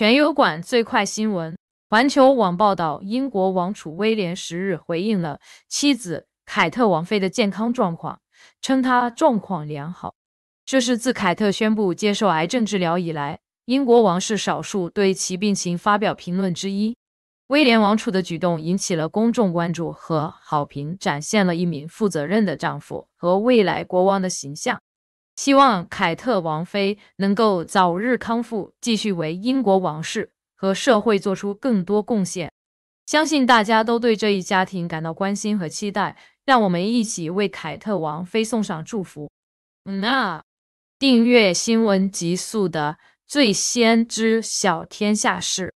全友馆最快新闻：环球网报道，英国王储威廉十日回应了妻子凯特王妃的健康状况，称她状况良好。这是自凯特宣布接受癌症治疗以来，英国王室少数对其病情发表评论之一。威廉王储的举动引起了公众关注和好评，展现了一名负责任的丈夫和未来国王的形象。希望凯特王妃能够早日康复，继续为英国王室和社会做出更多贡献。相信大家都对这一家庭感到关心和期待，让我们一起为凯特王妃送上祝福。那，订阅新闻极速的，最先知晓天下事。